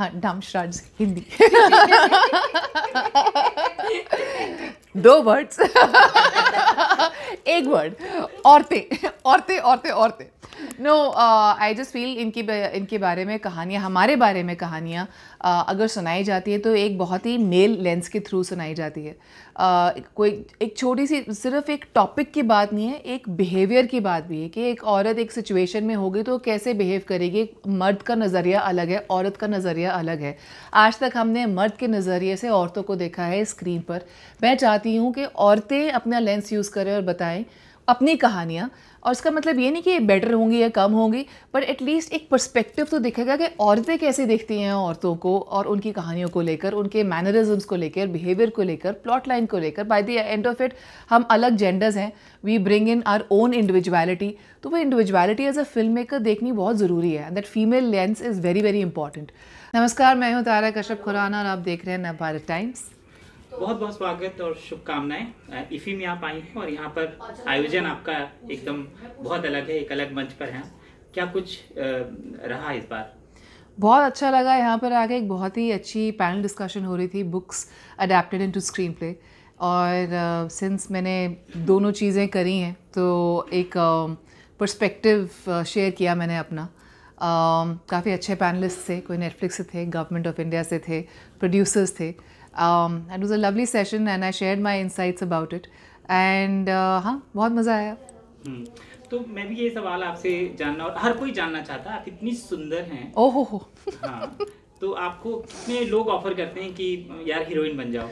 हिंदी दो वर्ड्स एक वर्ड औरतें औरतें औरतें औरतें नो आई जस्ट फील इनकी इनके बारे में कहानियाँ हमारे बारे में कहानियाँ uh, अगर सुनाई जाती है तो एक बहुत ही मेल लेंस के थ्रू सुनाई जाती है uh, कोई एक छोटी सी सिर्फ एक टॉपिक की बात नहीं है एक बिहेवियर की बात भी है कि एक औरत एक सिचुएशन में होगी तो कैसे बिहेव करेगी मर्द का नज़रिया अलग है औरत का नज़रिया अलग है आज तक हमने मर्द के नज़रिए से औरतों को देखा है स्क्रीन पर मैं चाहती हूँ कि औरतें अपना लेंस यूज़ करें और बताएं अपनी कहानियाँ और इसका मतलब ये नहीं कि ये बेटर होंगी या कम होंगी पर एटलीस्ट एक पर्सपेक्टिव तो दिखेगा कि औरतें कैसे देखती हैं औरतों को और उनकी कहानियों को लेकर उनके मैनरिज्म को लेकर बिहेवियर को लेकर प्लॉट लाइन को लेकर by the end of it हम अलग जेंडर्स हैं we bring in our own individuality तो वो individuality as a film maker देखनी बहुत ज़रूरी है that female lens is very very important नमस्कार मैं हूँ तारा कश्यप खुराना और आप देख रहे हैं नव भारत टाइम्स बहुत बहुत स्वागत और शुभकामनाएं इफ़ी में आप आई हैं और यहाँ पर आयोजन आपका एकदम बहुत अलग है एक अलग मंच पर है क्या कुछ रहा इस बार बहुत अच्छा लगा यहाँ पर आके एक बहुत ही अच्छी पैनल डिस्कशन हो रही थी books adapted into screen play और सिंस uh, मैंने दोनों चीज़ें करी हैं तो एक पर्सपेक्टिव uh, शेयर किया मैंने अपना uh, काफ़ी अच्छे पैनलिस्ट थे कोई नेटफ्लिक्स से थे गवर्नमेंट ऑफ इंडिया से थे प्रोड्यूसर्स थे um, it was a lovely session and I shared my insights about it and uh, हाँ, बहुत मज़ा आया हम्म, तो मैं भी ये सवाल आपसे जानना और हर कोई जानना चाहता है आप इतनी सुंदर हैं ओहो हो हाँ तो आपको कितने लोग ऑफर करते हैं कि यार हीरोइन बन जाओ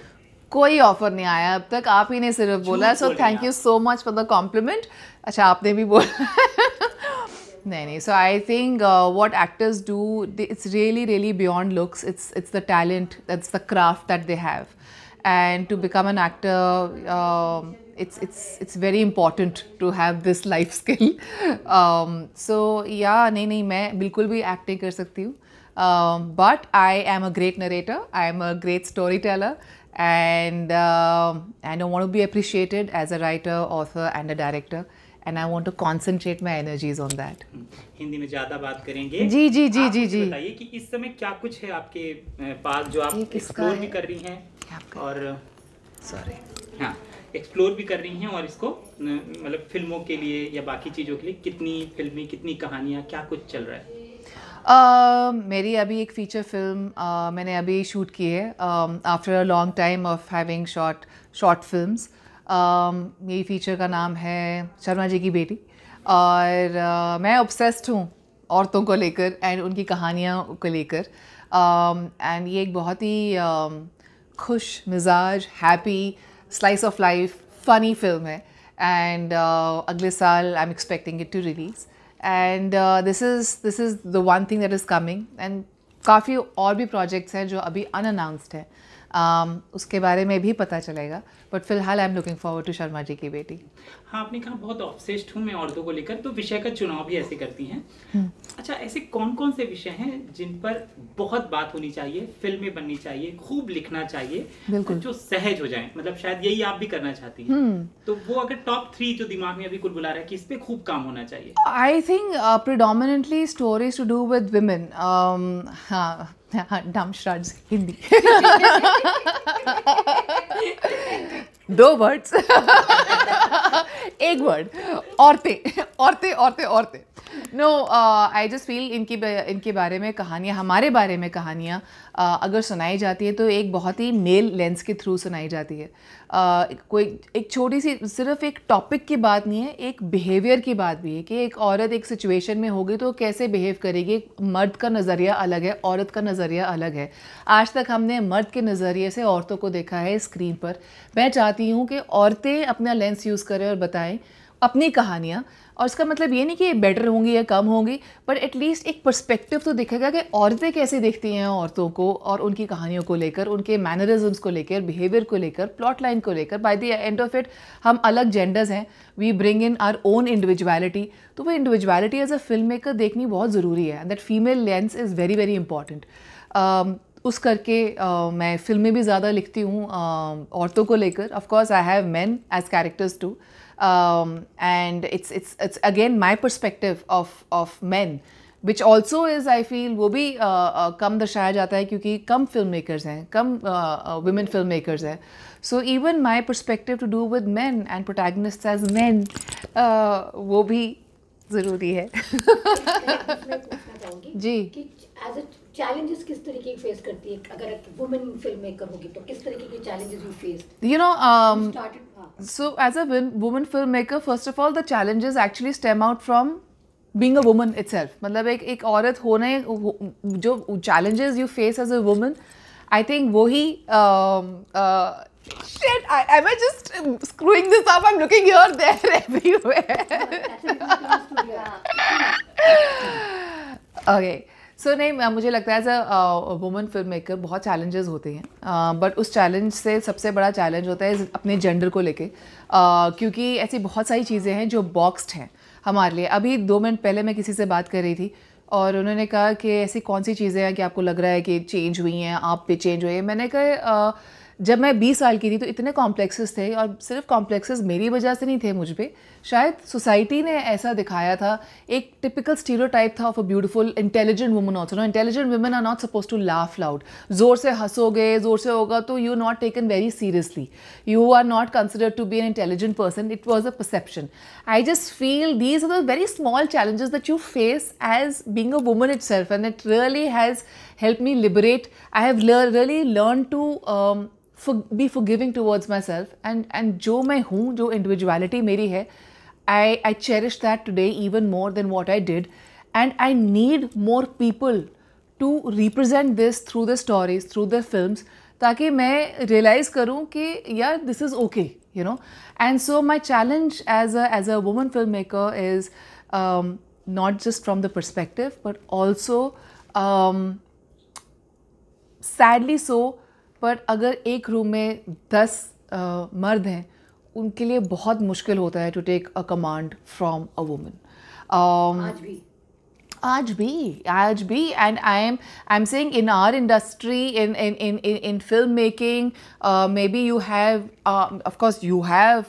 कोई ऑफर नहीं आया अब तक आप ही ने सिर्फ बोला so thank you so much for the compliment अच्छा आपने भी बोला nahi, so I think uh, what actors do, it's really, really beyond looks. It's it's the talent, that's the craft that they have, and to become an actor. Uh, it's it's it's very important to have this life skill. Um, so yeah, no, नहीं I'm भी acting कर सकती Um, but I am a great narrator. I am a great storyteller, and uh, and I want to be appreciated as a writer, author, and a director. And I want to concentrate my energies on that Hindi में ज़्यादा बात करेंगे जी जी जी जी जी बताइए कि इस समय क्या कुछ है आपके पास जो आप एक्सप्लोर भी कर रही हैं और सॉरी हाँ एक्सप्लोर भी कर रही हैं और इसको मतलब फिल्मों के लिए या बाकी चीज़ों के लिए कितनी फिल्में कितनी कहानियाँ क्या कुछ चल रहा है Uh, मेरी अभी एक फ़ीचर फिल्म uh, मैंने अभी शूट की है after a long time of having short short films Um, यही फीचर का नाम है शर्मा जी की बेटी और uh, मैं ऑब्सेस्ड हूँ औरतों को लेकर एंड उनकी कहानियाँ को लेकर एंड um, ये एक बहुत ही um, खुश मिजाज happy slice of life funny film है एंड uh, अगले साल I am expecting it to release and this is this is the one thing that is coming and काफ़ी और भी प्रोजेक्ट्स हैं जो अभी अनअनाउंसड हैं um, उसके बारे में भी पता चलेगा बट फिलहाल I am looking forward to Sharma ji की बेटी हाँ आपने कहा बहुत ऑप्सेस्ड हूँ मैं औरतों को लेकर तो विषय का चुनाव भी ऐसे करती हैं हम्म। अच्छा ऐसे कौन कौन से विषय हैं जिन पर बहुत बात होनी चाहिए फिल्में बननी चाहिए खूब लिखना चाहिए बिल्कुल जो सहज हो जाए मतलब शायद यही आप भी करना चाहती हैं हम्म। तो वो अगर टॉप थ्री जो दिमाग में अभी कुल बुला रहा है कि इस पर खूब काम होना चाहिए I think predominantly stories to do with women हाँ हाँ हिंदी दो वर्ड्स एक वर्ड औरतें औरतें औरतें औरतें नो आई जस्ट फील इनकी इनके बारे में कहानियाँ हमारे बारे में कहानियाँ uh, अगर सुनाई जाती है तो एक बहुत ही मेल लेंस के थ्रू सुनाई जाती है uh, कोई एक छोटी सी सिर्फ एक टॉपिक की बात नहीं है एक बिहेवियर की बात भी है कि एक औरत एक सिचुएशन में होगी तो कैसे बिहेव करेगी मर्द का नज़रिया अलग है औरत का नज़रिया अलग है आज तक हमने मर्द के नज़रिए से औरतों को देखा है स्क्रीन पर मैं चाहती हूँ कि औरतें अपना लेंस यूज़ करें और बताएं अपनी कहानियाँ और इसका मतलब ये नहीं कि ये बेटर होंगी या कम होंगी बट एटलीस्ट एक पर्सपेक्टिव तो दिखेगा कि औरतें कैसे देखती हैं औरतों को और उनकी कहानियों को लेकर उनके मैनरिज्म्स को लेकर बिहेवियर को लेकर प्लॉट लाइन को लेकर by the end of it हम अलग जेंडर्स हैं we bring in our own individuality तो वो individuality as a film maker देखनी बहुत ज़रूरी है that female lens is very very important उस करके uh, मैं फिल्में भी ज़्यादा लिखती हूँ uh, औरतों को लेकर of course I have man as characters to um, and it's it's it's again my perspective of of men which also is I feel वो भी uh, uh, कम दर्शाया जाता है क्योंकि कम फिल्म मेकर्स हैं कम वुमेन फिल्म मेकर्स हैं so even my perspective to do with man and protagonist as man वो भी ज़रूरी है जी एज चैलेंजेस किस तरीके की फेस करती है अगर वुमेन फिल्म मेकर होगी तो किस तरीके के challenges you face you know so as a women film maker first of all the challenges actually stem out from being a woman it मतलब एक एक औरत होने जो challenges you face as a woman I think वो ही Shit, I, am I just screwing this up? I'm looking here, there, everywhere. okay. So so, नहीं मुझे लगता है as a woman film maker बहुत चैलेंजेस होते हैं बट uh, उस चैलेंज से सबसे बड़ा चैलेंज होता है अपने जेंडर को लेके uh, क्योंकि ऐसी बहुत सारी चीज़ें हैं जो बॉक्स्ड हैं हमारे लिए अभी दो मिनट पहले मैं किसी से बात कर रही थी और उन्होंने कहा कि ऐसी कौन सी चीज़ें हैं कि आपको लग रहा है कि चेंज हुई हैं आप पे चेंज हुए हैं मैंने कहा uh, जब मैं 20 साल की थी तो इतने कॉम्प्लेक्सेस थे और सिर्फ कॉम्प्लेक्सेस मेरी वजह से नहीं थे मुझ पर शायद सोसाइटी ने ऐसा दिखाया था एक टिपिकल टाइप था of a beautiful intelligent woman also no intelligent women are not suppose to laugh loud जोर से हंसोगे जोर से होगा तो you not taken very seriously you are not consider to be an intelligent person it was a perception I just feel these are the very small challenges that you face as being a woman itself and it really has help me liberate I have really learn to for, be forgiving towards myself and and jo mai hoon jo individuality meri hai i i cherish that today even more than what i did and i need more people to represent this through the stories through the films ताकि मैं realise करूं कि यार this is okay you know and so my challenge as a woman filmmaker is um, not just from the perspective, but also um, sadly so. पर अगर एक room में दस आ, मर्द हैं उनके लिए बहुत मुश्किल होता है to take a command from a woman आज भी आज भी and I am I am saying in our industry in in in in in film making maybe you have of course you have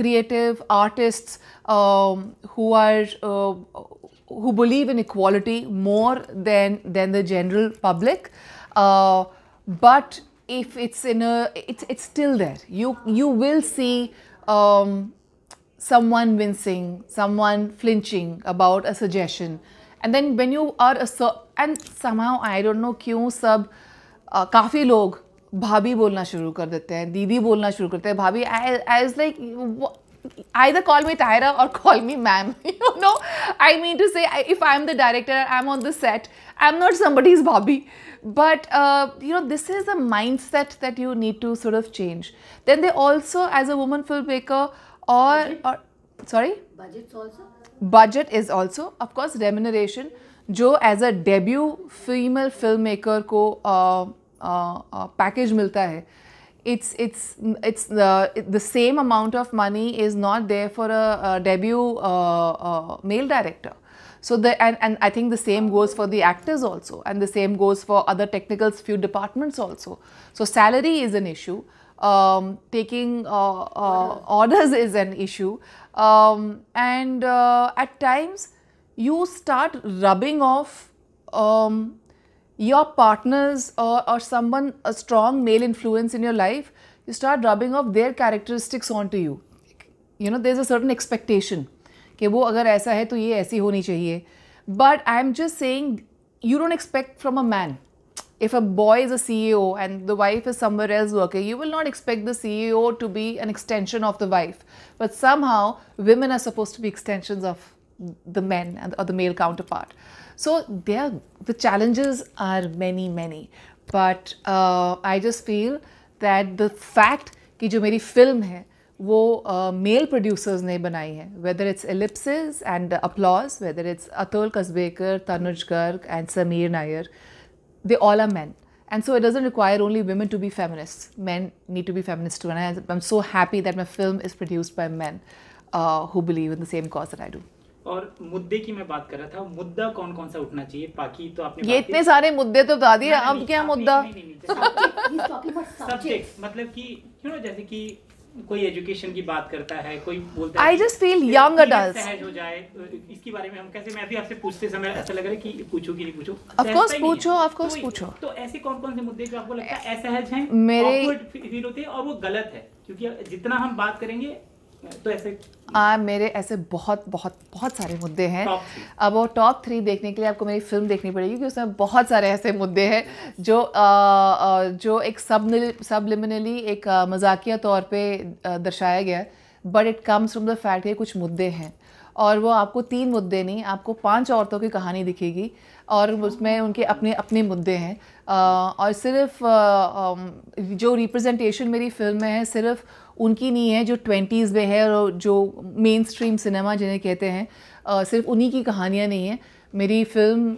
creative artists who are who believe in equality more than than the general public but if it's in a it's it's still there you you will see um, someone wincing someone flinching about a suggestion and then when you are a and somehow i don't know kyun sab kafi log लोग भाभी बोलना शुरू कर देते हैं दीदी बोलना शुरू करते हैं भाभी I I is like either call me Tyra or call me ma'am. you know, I mean to say, if I'm the director, I'm on the set, I'm not somebody's Bobby. But, uh, you know, this is a mindset that you need to sort of change. Then they also, as a woman filmmaker or, or sorry? Budgets also? Budget is also, of course, remuneration. जो as a debut female film maker को package मिलता है it's it's it's the the same amount of money is not there for a, a debut uh, uh, male director. So the and, and I think the same goes for the actors also, and the same goes for other technical few departments also. So salary is an issue. Um, taking uh, uh orders is an issue, um, and uh, at times you start rubbing off um, your partners or, or someone, a strong male influence in your life, you start rubbing off their characteristics onto you. You know, there's a certain expectation. कि वो अगर ऐसा है तो ये ऐसी होनी चाहिए but I am just saying you don't expect from a man if a boy is a CEO and the wife is somewhere else working, you will not expect the CEO to be an extension of the wife. But somehow, women are supposed to be extensions of the men and or the male counterpart. So the challenges are many, many. But uh, I just feel that the fact that जो film film है वो male uh, producers ने बनाई है whether it's Ellipsis and Applause whether it's Atul Kasbekar Tanuj Garg and Sameer Nair they all And so it doesn't require only women to be feminists. Men need to be feminists too. And I, am so happy that my film is produced by men uh, who believe in the same cause that I do. और मुद्दे की मैं बात कर रहा था मुद्दा कौन कौन सा उठना चाहिए बाकी तो आपने ये इतने सारे मुद्दे तो बता दिए अब क्या मुद्दा सब्जेक्ट मतलब कि यू नो जैसे कि कोई एजुकेशन की बात करता है कोई बोलता है I just feel young adult सहज हो जाए इसके बारे में हम कैसे मैं अभी आपसे पूछते समय ऐसा लग रहा है कि पूछो कि नहीं तो पूछो ऑफ कोर्स पूछो ऑफ कोर्स पूछो तो ऐसे कौन-कौन से मुद्दे जो आपको लगता है असहज हैं मेरे फील होते हैं और वो गलत है क्योंकि जितना हम बात करेंगे तो आ, मेरे ऐसे बहुत बहुत बहुत सारे मुद्दे हैं अब वो टॉप थ्री देखने के लिए आपको मेरी फिल्म देखनी पड़ेगी क्योंकि उसमें बहुत सारे ऐसे मुद्दे हैं जो आ, जो एक सब सबलिमिनली एक मजाकिया तौर पे दर्शाया गया है but it comes from the fact के कुछ मुद्दे हैं और वो आपको तीन मुद्दे नहीं आपको पांच औरतों की कहानी दिखेगी और उसमें उनके अपने अपने मुद्दे हैं और सिर्फ जो रिप्रेजेंटेशन मेरी फिल्म में है सिर्फ उनकी नहीं है जो ट्वेंटीज़ में है और जो मेन स्ट्रीम सिनेमा जिन्हें कहते हैं सिर्फ उन्हीं की कहानियाँ नहीं हैं मेरी film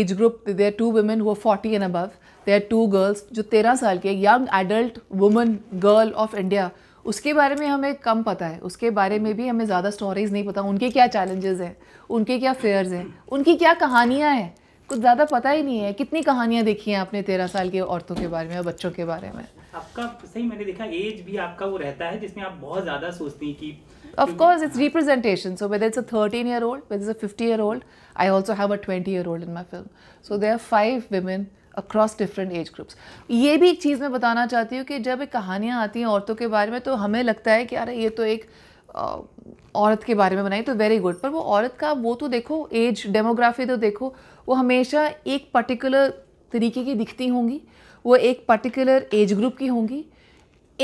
age group there two women हुआ forty and above there two girls जो तेरह साल के young adult woman girl of India उसके बारे में हमें कम पता है उसके बारे में भी हमें ज़्यादा स्टोरीज़ नहीं पता उनके क्या चैलेंजेस हैं उनके क्या फेयर्स हैं उनकी क्या कहानियाँ हैं कुछ ज़्यादा पता ही नहीं है कितनी कहानियाँ देखी हैं आपने तेरह साल के औरतों के बारे में और बच्चों के बारे में आपका सही मैंने देखा एज भी आपका वो रहता है जिसमें आप बहुत ज़्यादा सोचती हैं कि of course it's representation so whether it's a 13 year old whether it's a 50 year old i also have a 20 year old in my film so there are five women across different age groups ये भी एक चीज़ मैं बताना चाहती हूँ कि जब एक कहानियाँ आती हैं औरतों के बारे में तो हमें लगता है कि अरे ये तो एक औरत के बारे में बनाई तो वेरी गुड पर वो औरत का वो तो देखो एज डेमोग्राफी तो देखो वो हमेशा एक पर्टिकुलर तरीके की दिखती होंगी वो एक पर्टिकुलर एज ग्रुप की होंगी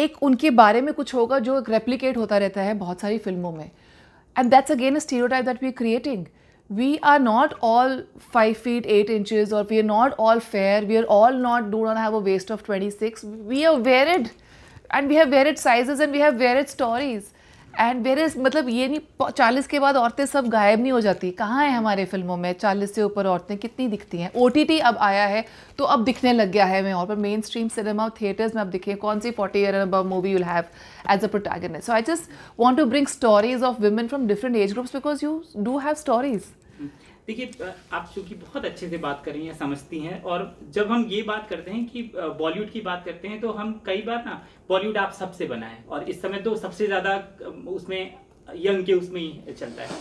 एक उनके बारे में कुछ होगा जो रेप्लीकेट होता रहता है बहुत सारी फिल्मों में and that's again a stereotype that we creating we are not all 5 feet 8 inches or we are not all fair we are all not do not have a waist of 26 we are varied and we have varied sizes and we have varied stories and where is मतलब ये नहीं चालीस के बाद औरतें सब गायब नहीं हो जाती कहाँ हैं हमारे फिल्मों में चालीस से ऊपर औरतें कितनी दिखती हैं ओ टी टी अब आया है तो अब दिखने लग गया है मैं और पर मेन स्ट्रीम सिनेमा और थिएटर्स में अब दिखे कौन सी फोर्टी ईयर अब movie you'll have as a protagonist so I just want to bring stories of women from different age groups because you do have stories देखिए आप चूँकि बहुत अच्छे से बात कर रही हैं समझती हैं और जब हम ये बात करते हैं कि बॉलीवुड की बात करते हैं तो हम कई बार ना बॉलीवुड आप सबसे बना है और इस समय तो सबसे ज़्यादा उसमें यंग के उसमें ही चलता है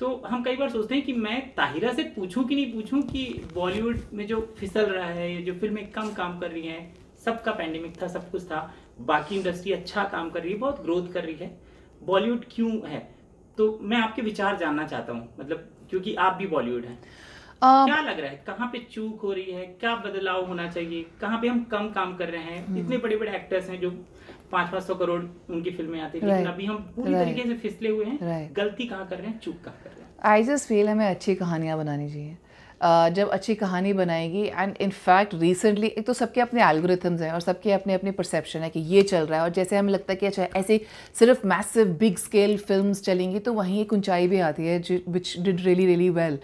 तो हम कई बार सोचते हैं कि मैं ताहिरा से पूछूं कि नहीं पूछूं कि बॉलीवुड में जो फिसल रहा है जो फिल्में कम काम कर रही हैं सबका पैंडेमिक था सब कुछ था बाकी इंडस्ट्री अच्छा काम कर रही है बहुत ग्रोथ कर रही है बॉलीवुड क्यों है तो मैं आपके विचार जानना चाहता हूँ मतलब क्योंकि आप भी बॉलीवुड हैं आ, क्या लग रहा है कहाँ पे चूक हो रही है क्या बदलाव होना चाहिए कहाँ पे हम कम काम कर रहे हैं हम्म। इतने बड़े बड़े एक्टर्स हैं जो पांच पांच सौ करोड़ उनकी फिल्में आती है लेकिन अभी हम पूरी तरीके से फिसले हुए हैं गलती कहाँ कर रहे हैं चूक कहाँ कर रहे हैं आई जस्ट फील हमें अच्छी कहानियां बनानी चाहिए जब अच्छी कहानी बनाएगी एंड इन फैक्ट रिसेंटली एक तो सबके अपने एल्गोरिथम्स हैं और सबके अपने अपने परसेप्शन है कि ये चल रहा है और जैसे हमें लगता है कि अच्छा ऐसे सिर्फ मैसिव बिग स्केल फिल्म चलेंगी तो वहीं एक ऊंचाई भी आती है which did really really well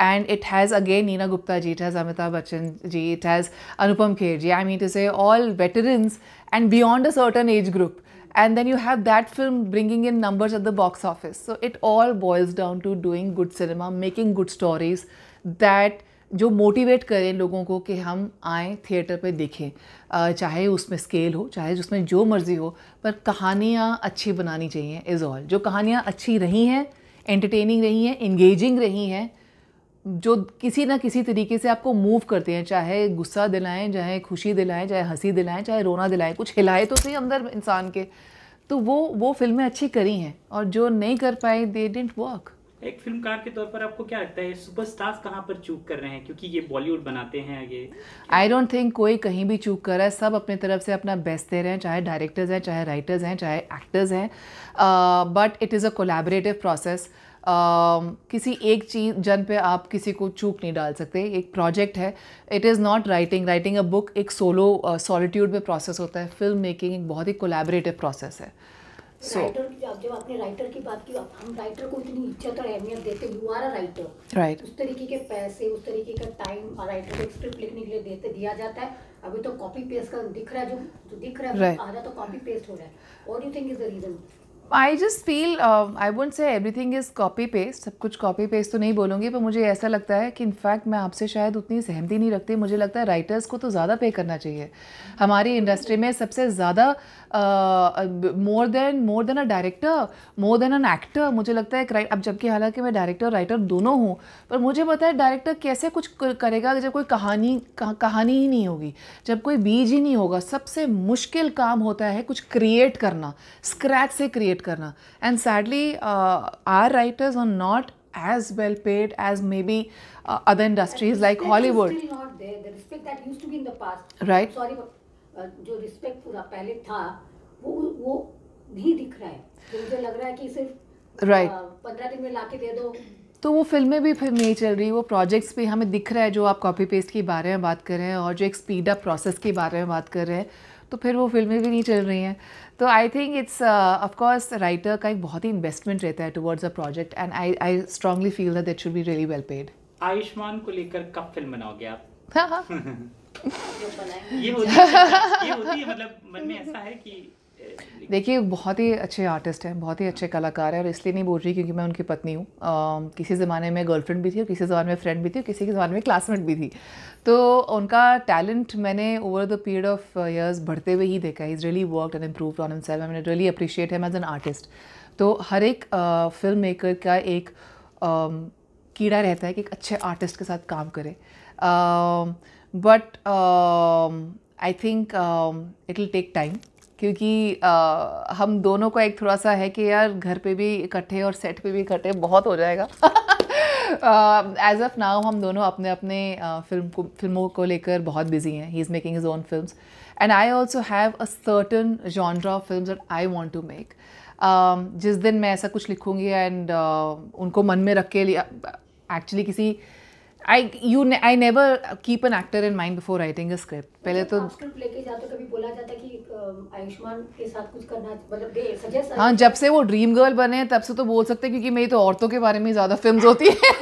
and it has again Neena Gupta ji it has Amitabh Bachchan ji it has Anupam Kher ji I mean to say all veterans and beyond a certain age group and then you have that film bringing in numbers at the box office so it all boils down to doing good cinema making good stories that जो motivate करें लोगों को कि हम आएँ theatre पे देखें चाहे उसमें स्केल हो चाहे उसमें जो मर्ज़ी हो पर कहानियाँ अच्छी बनानी चाहिए इज़ ऑल जो कहानियाँ अच्छी रही हैं एंटरटेनिंग रही हैं इंगेजिंग रही हैं जो किसी ना किसी तरीके से आपको मूव करते हैं चाहे गुस्सा दिलाएं चाहे खुशी दिलाएं चाहे हंसी दिलाएं चाहे रोना दिलाएं कुछ हिलाए तो सही अंदर इंसान के तो वो वो फिल्में अच्छी करी हैं और जो नहीं कर पाए दे डेंट वर्क एक फिल्मकार के तौर पर आपको क्या लगता है सुपरस्टार्स कहाँ पर चूक कर रहे हैं क्योंकि ये बॉलीवुड बनाते हैं ये आई डोंट थिंक कोई कहीं भी चूक कर रहा है सब अपने तरफ से अपना बेस्ट दे रहे हैं चाहे डायरेक्टर्स हैं चाहे राइटर्स हैं चाहे एक्टर्स हैं but it is a collaborative process Uh, um, किसी एक चीज जन पे आप किसी को चूक नहीं डाल सकते एक प्रोजेक्ट है it is not writing writing a book एक सोलो सॉलिट्यूड uh, में प्रोसेस होता है फिल्म मेकिंग एक बहुत ही कोलेबरेटिव प्रोसेस है सो so, जब आपने राइटर की बात की हम राइटर को इतनी इज्जत और अहमियत देते you are a writer right उस तरीके के पैसे उस तरीके का टाइम और राइटर को स्क्रिप्ट लिखने के लिए देते दिया जाता है अभी तो कॉपी पेस्ट का दिख रहा है जो, जो दिख रहा है right. आधा तो कॉपी पेस्ट हो रहा है और you think is the reason I just feel I would say everything is copy paste सब कुछ कॉपी पेस्ट तो नहीं बोलूँगी पर मुझे ऐसा लगता है कि इनफैक्ट मैं आपसे शायद उतनी सहमति नहीं रखती मुझे लगता है राइटर्स को तो ज़्यादा पे करना चाहिए हमारी इंडस्ट्री में सबसे ज़्यादा more than more than a director more than an actor मुझे लगता है अब जबकि हालांकि मैं डायरेक्टर राइटर दोनों हूँ पर मुझे पता है डायरेक्टर कैसे कुछ करेगा जब कोई कहानी कह, कहानी ही नहीं होगी जब कोई बीज ही नहीं होगा सबसे मुश्किल काम होता है कुछ क्रिएट करना स्क्रैच से क्रिएट क्रिएट करना and sadly our writers are not as well paid as may be other industries like Hollywood right जो रिस्पेक्ट पूरा पहले था वो वो नहीं दिख रहा है तो मुझे लग रहा है कि सिर्फ राइट uh, पंद्रह दिन में लाके दे दो तो वो फिल्में भी फिर नहीं चल रही वो प्रोजेक्ट्स भी हमें दिख रहा है जो आप कॉपी पेस्ट के बारे में बात कर रहे हैं और जो एक स्पीड अप प्रोसेस के बारे में बात कर रहे हैं तो फिर वो फिल्में भी नहीं चल रही हैं तो I think it's of course writer का एक बहुत ही इन्वेस्टमेंट रहता है towards a project and I I strongly feel that that should be really well paid Ayushmann को लेकर कब फिल्म बनाओगे आप हाँ, हाँ। ये होती है मतलब मन में ऐसा है कि देखिए बहुत ही अच्छे आर्टिस्ट हैं बहुत ही अच्छे हाँ। कलाकार हैं और इसलिए नहीं बोल रही क्योंकि मैं उनकी पत्नी हूँ किसी ज़माने में गर्लफ्रेंड भी थी और किसी ज़माने में फ्रेंड भी थी और किसी के ज़माने में क्लासमेट भी थी तो उनका टैलेंट मैंने over the period of years बढ़ते हुए ही देखा is really work and improve on himself self मैंने रियली अप्रिशिएट है एज एन आर्टिस्ट तो हर एक फिल्म uh, मेकर का एक um, कीड़ा रहता है कि एक अच्छे आर्टिस्ट के साथ काम करे but I think it will take time क्योंकि आ, हम दोनों का एक थोड़ा सा है कि यार घर पे भी इकट्ठे और सेट पे भी इकट्ठे बहुत हो जाएगा एज ऑफ नाउ हम दोनों अपने अपने फिल्म को फिल्मों को लेकर बहुत बिजी हैं he is making his own film and I also have a certain genre of film that I want to make जिस दिन मैं ऐसा कुछ लिखूँगी एंड uh, उनको मन में रख के एक्चुअली किसी I you I never keep an actor in mind before writing a script. पहले तो script लेके जाते कभी बोला जाता कि आयुष्मान के साथ कुछ करना मतलब दे हाँ जब से वो dream girl बने तब से तो बोल सकते हैं क्योंकि मेरी तो औरतों के बारे में ज़्यादा films होती हैं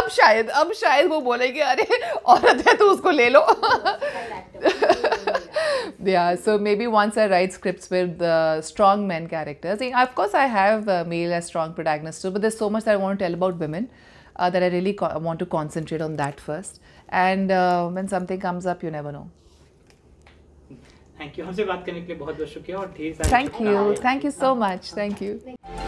अब शायद अब शायद वो बोलेंगे अरे औरत है तो उसको ले लो yeah so maybe once i write scripts with the uh, strong men characters of course i have uh, male as strong protagonists too, but there's so much that i want to tell about women uh, that I really want to concentrate on that first. And uh, when something comes up, you never know. Thank you. हमसे बात करने के लिए बहुत Thank शुक्रिया और ढेर